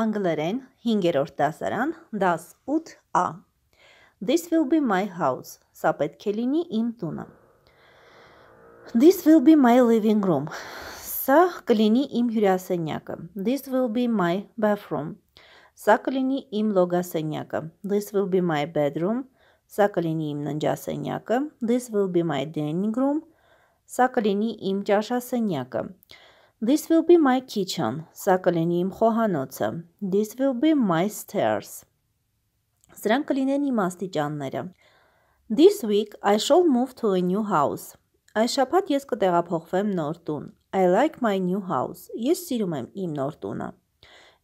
Անգլերեն 5-րդ դասարան, դաս 8A։ This will be my house. Սա պետք է լինի իմ տունը։ This will be my living room. Սա կլինի իմ հյուրասենյակը։ This will be my bathroom. Սա կլինի իմ լոգասենյակը։ This will be my bedroom. Սա կլինի իմ ննջասենյակը։ This will be my dining room. Սա կլինի իմ ճաշասենյակը։ This will be my kitchen. Սա կլինի իմ խոհանոցը։ This will be my stairs. Սրանք կլինեն իմ աստիճանները։ This week I shall move to a new house. Այս շաբաթ ես կտեղափոխվեմ նոր տուն։ I like my new house. Ես սիրում եմ իմ նոր տունը։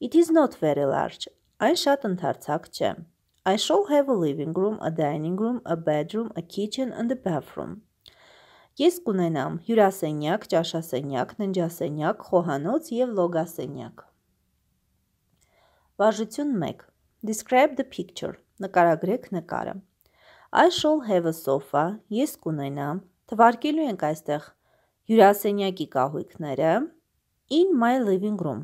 It is not very large. Այն շատ ընդարձակ չէ։ I shall have a living room, a dining room, a bedroom, a kitchen and a bathroom. Ես կունենամ հյուրասենյակ, ճաշասենյակ, ննջասենյակ, խոհանոց և լոգասենյակ։ Վարժություն 1. Describe the picture. Նկարագրեք նկարը։ I shall have a sofa. Ես կունենամ։ Թվարկելու ենք այստեղ հյուրասենյակի կահույքները in my living room։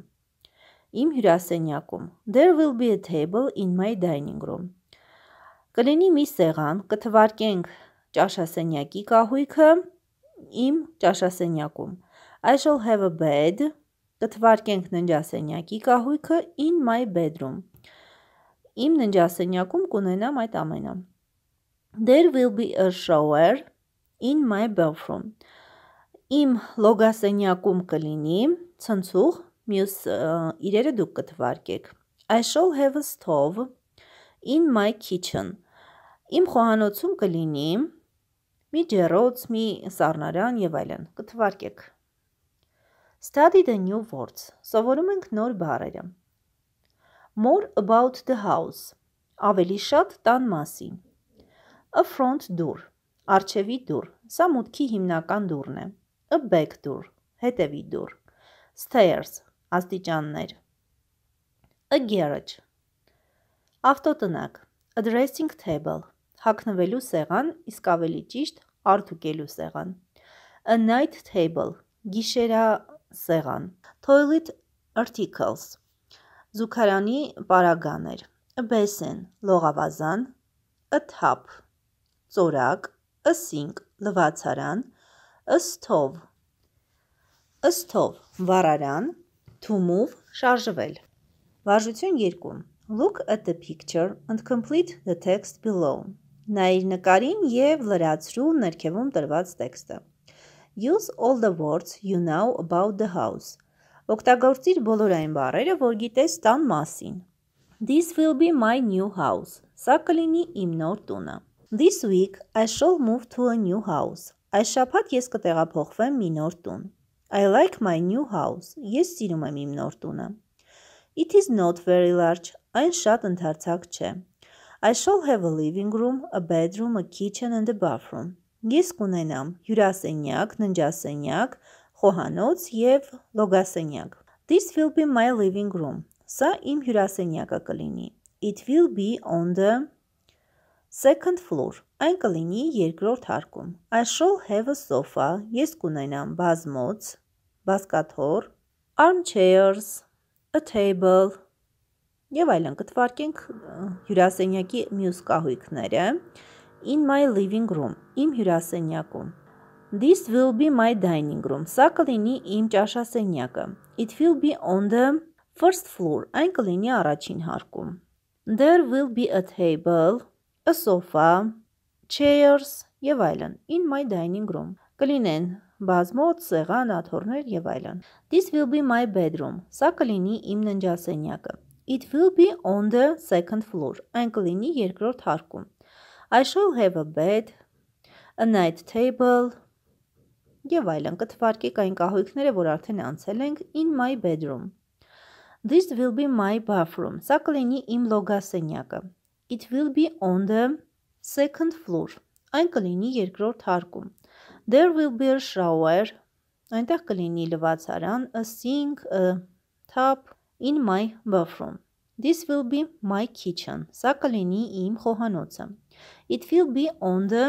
Իմ հյուրասենյակում։ There will be a table in my dining room։ Կլինի մի սեղան, կթվարկենք ճաշասենյակի կահույքը իմ ճաշասենյակում։ I shall have a bed, կթվարկենք ննջասենյակի կահույքը in my bedroom։ Իմ ննջասենյակում կունենամ այդ ամենը։ There will be a shower in my bathroom։ Իմ լոգասենյակում կլինի ցնցուղ, մյուս իրերը դուք կթվարկեք։ I shall have a stove in my kitchen։ Իմ խոհանոցում կլինի մի ջերոց, մի սառնարան եւ այլն։ Կթվարկեք։ Study the new words։ Սովորում ենք նոր բառերը։ More about the house։ Ավելի շատ տան մասին։ A front door։ Արջևի դուր։ Սա մուտքի հիմնական դուռն է։ A back door։ Հետևի դուր։ Stairs։ Աստիճաններ։ A garage։ Ավտոտնակ։ A dressing table հագնվելու սեղան, իսկ ավելի ճիշտ արդուկելու սեղան։ A night table, գիշերա սեղան։ Toilet articles, զուգարանի պարագաներ։ A basin, լողավազան, a tub, ծորակ, a sink, լվացարան, a stove, a stove, վարարան, թումով շարժվել։ Վարժություն 2 Look at the picture and complete the text below. Նայիր նկարին և լրացրու ներքևում տրված տեքստը։ Use all the words you know about the house։ Օգտագործիր բոլոր այն բառերը, որ գիտես տան մասին։ This will be my new house։ Սա կլինի իմ նոր տունը։ This week I shall move to a new house։ Այս շաբաթ ես կտեղափոխվեմ մի նոր տուն։ I like my new house։ Ես սիրում եմ իմ նոր տունը։ It is not very large։ Այն շատ ընդարձակ չէ։ I shall have a living room, a bedroom, a kitchen and a bathroom։ Ես կունենամ հյուրասենյակ, ննջասենյակ, խոհանոց եւ լոգասենյակ։ This will be my living room։ Սա իմ հյուրասենյակը կլինի։ It will be on the second floor։ Այն կլինի երկրորդ հարկում։ I shall have a sofa։ Ես կունենամ բազմոց, բազկաթոռ, armchairs, a table, եւ այլն։ Կտվարկենք հյուրասենյակի մյուս կահույքները։ In my living room, իմ հյուրասենյակում։ This will be my dining room. սա կլինի իմ ճաշասենյակը։ It will be on the first floor. Այն կլինի առաջին հարկում։ There will be a table, a sofa, chairs եւ այլն in my dining room։ Կլինեն բազմոց, սեղան, աթոռներ եւ այլն։ This will be my bedroom։ Սա կլինի իմ ննջասենյակը։ It will be on the second floor։ Այն կլինի երկրորդ հարկում։ I shall have a bed, a night table, եւ այլն կթվարկեք այն կահույքները, որ արդեն անցել ենք in my bedroom։ This will be my bathroom։ Սա կլինի իմ լոգասենյակը։ It will be on the second floor։ Այն կլինի երկրորդ հարկում։ There will be a shower։ Այնտեղ կլինի լվացարան, a sink, a tub, in my bathroom. This will be my kitchen. Սա կլինի իմ խոհանոցը. It will be on the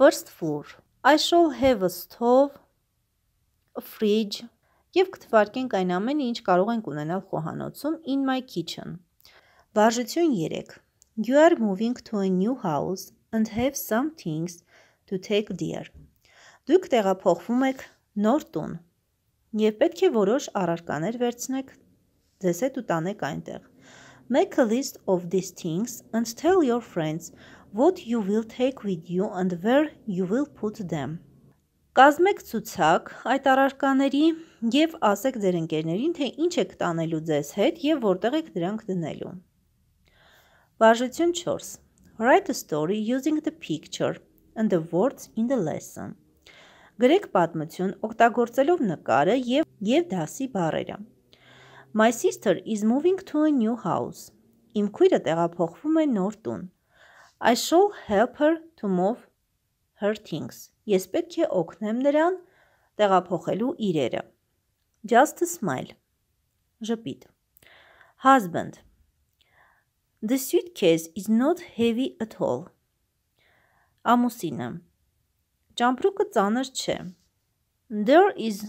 first floor. I shall have a stove, a fridge. Եվ կթվարկենք այն ամենը, ինչ կարող ենք ունենալ խոհանոցում in my kitchen. Վարժություն 3. You are moving to a new house and have some things to take dear. Դուք տեղափոխվում եք նոր տուն, եւ պետք է որոշ առարկաներ վերցնեք ձեզ հետ ու տանեք այնտեղ։ Make a list of these things and tell your friends what you will take with you and where you will put them. Կազմեք ցուցակ այդ առարկաների եւ ասեք ձեր ընկերներին, թե ինչ եք տանելու ձեզ հետ եւ որտեղ եք դրանք դնելու։ Բաժություն 4. Write a story using the picture and the words in the lesson։ Գրեք պատմություն օգտագործելով նկարը եւ եւ դասի բառերը։ My sister is moving to a new house. Իմ քույրը տեղափոխվում է նոր տուն. I shall help her to move her things. Ես պետք է օգնեմ նրան տեղափոխելու իրերը։ Just a smile. Ժպիտ։ Husband. The suitcase is not heavy at all. Ամուսինը. Ճամբրուկը ծանր չէ. There is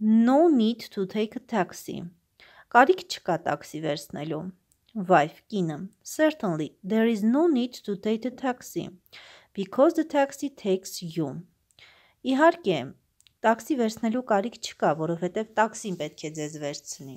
no need to take a taxi. Կարիք չկա տաքսի վերցնելու։ Wife, կինը. Certainly, there is no need to take a taxi because the taxi takes you։ Իհարկե, տաքսի վերցնելու կարիք չկա, որովհետև տաքսին պետք է ձեզ վերցնի։